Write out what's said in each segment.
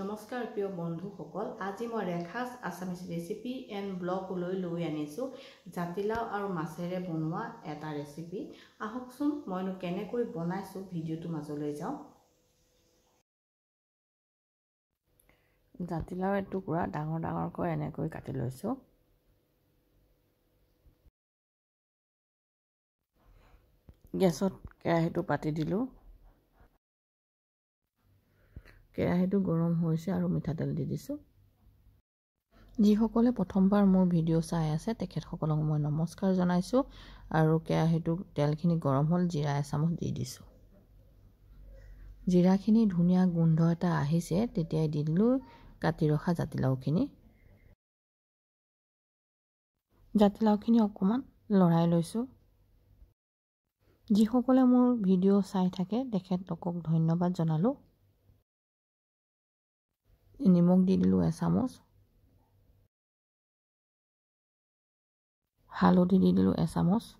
নমস্কাৰ প্ৰিয় বন্ধুসকল আজি মই ৰেখাজ আছামিজ ৰেচিপি এণ্ড ব্লগলৈ লৈ আনিছোঁ জাতিলাও আৰু মাছেৰে বনোৱা এটা ৰেচিপি আহকচোন মইনো কেনেকৈ বনাইছোঁ ভিডিঅ'টো মাজলৈ যাওঁ জাতিলাও এটুকুৰা ডাঙৰ ডাঙৰকৈ এনেকৈ কাটি লৈছোঁ গেছত কেৰাহীটো পাতি দিলোঁ কেৰাহীটো গৰম হৈছে আৰু মিঠাতেল দি দিছোঁ যিসকলে প্ৰথমবাৰ মোৰ ভিডিঅ' চাই আছে তেখেতসকলক মই নমস্কাৰ জনাইছোঁ আৰু কেৰাহীটো তেলখিনি গৰম হ'ল জিৰা এচামুচ দি দিছোঁ জিৰাখিনি ধুনীয়া গোন্ধ এটা আহিছে তেতিয়াই দি দিলোঁ কাটি ৰখা জাতিলাওখিনি জাতিলাওখিনি অকণমান লৰাই লৈছোঁ যিসকলে মোৰ ভিডিঅ' চাই থাকে তেখেতলোকক ধন্যবাদ জনালোঁ ni mok di dilue samos. Halo di dilue samos.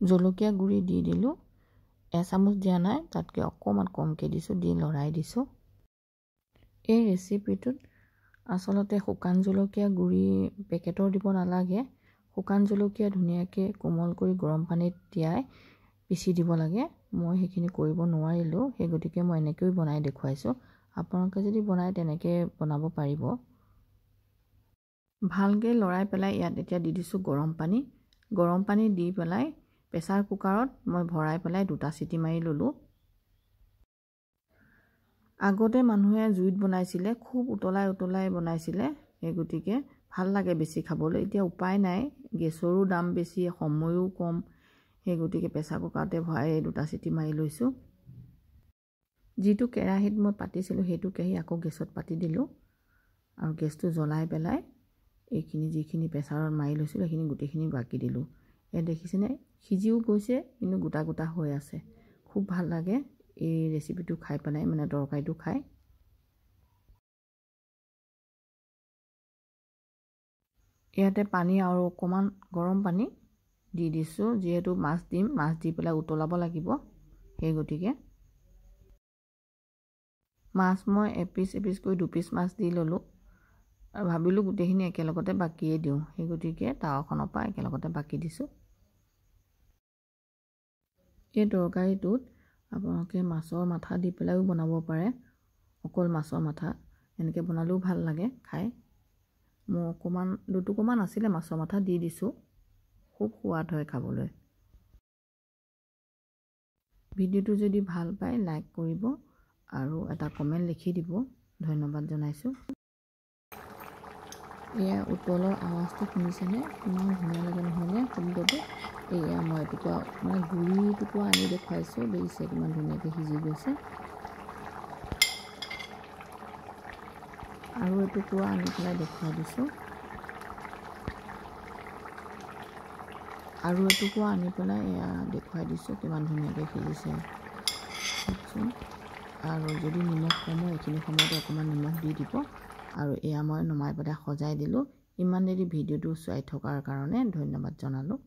Zolokia guri di dilu. Esamus dia nai, tat ke okoman kom ke disu di lorai disu. E resip itu, asolote hukan zolokia guri peketor di pon alage. Hukan zolokia dunia ke kumol kuri gorom panit diai. পিচি দিব লাগে মই সেইখিনি কৰিব নোৱাৰিলোঁ সেই গতিকে মই এনেকৈও বনাই দেখুৱাইছোঁ আপোনালোকে যদি বনাই তেনেকৈ বনাব পাৰিব ভালকৈ লৰাই পেলাই ইয়াত এতিয়া দি দিছোঁ গৰম পানী গৰম পানী দি পেলাই প্ৰেচাৰ কুকাৰত মই ভৰাই পেলাই দুটা চিটি মাৰি ল'লোঁ আগতে মানুহে জুইত বনাইছিলে খুব উতলাই উতলাই বনাইছিলে সেই গতিকে ভাল লাগে বেছি খাবলৈ এতিয়া উপায় নাই গেছৰো দাম বেছি সময়ো কম সেই গতিকে প্ৰেচাৰ কুকাৰতে ভৰাই দুটা চিটি মাৰি লৈছোঁ যিটো কেৰাহীত মই পাতিছিলোঁ সেইটো কেৰাহী আকৌ গেছত পাতি দিলোঁ আৰু গেছটো জ্বলাই পেলাই এইখিনি যিখিনি প্ৰেচাৰত মাৰি লৈছিলোঁ সেইখিনি গোটেইখিনি বাকি দিলোঁ এই দেখিছেনে সিজিও গৈছে কিন্তু গোটা গোটা হৈ আছে খুব ভাল লাগে এই ৰেচিপিটো খাই পেলাই মানে তৰকাৰীটো খাই ইয়াতে পানী আৰু অকণমান গৰম পানী দি দিছোঁ যিহেতু মাছ দিম মাছ দি পেলাই উতলাব লাগিব সেই গতিকে মাছ মই এপিচ এপিচ কৰি দুপিচ মাছ দি ল'লোঁ আৰু ভাবিলোঁ গোটেইখিনি একেলগতে বাকীয়ে দিওঁ সেই গতিকে তাৱাখনৰ পৰা একেলগতে বাকী দিছোঁ এই তৰকাৰীটোত আপোনালোকে মাছৰ মাথা দি পেলাইও বনাব পাৰে অকল মাছৰ মাথা এনেকৈ বনালেও ভাল লাগে খাই মোৰ অকণমান দুটুকুমান আছিলে মাছৰ মাথা দি দিছোঁ খুব সোৱাদ হয় খাবলৈ ভিডিঅ'টো যদি ভাল পায় লাইক কৰিব আৰু এটা কমেণ্ট লিখি দিব ধন্যবাদ জনাইছোঁ এয়া উতলৰ আৱাজটো শুনিছেনে ইমান ধুনীয়া লাগে নহয়নে সুন্দৰকৈ এয়া মই এটুকুৰা মানে টুকুৰা আনি দেখুৱাইছোঁ দেখিছে কিমান ধুনীয়াকৈ সিজি গৈছে আৰু এটুকুৰা আনি পেলাই দেখুৱাই দিছোঁ আৰু এটুকুৰা আনি পেলাই এয়া দেখুৱাই দিছোঁ কিমান ধুনীয়াকৈ সিজিছে আৰু যদি নিমখ কমো এইখিনি সময়তে অকণমান নিমখ দি দিব আৰু এয়া মই নমাই পেলাই সজাই দিলোঁ ইমান দেৰি ভিডিঅ'টো চাই থকাৰ কাৰণে ধন্যবাদ জনালোঁ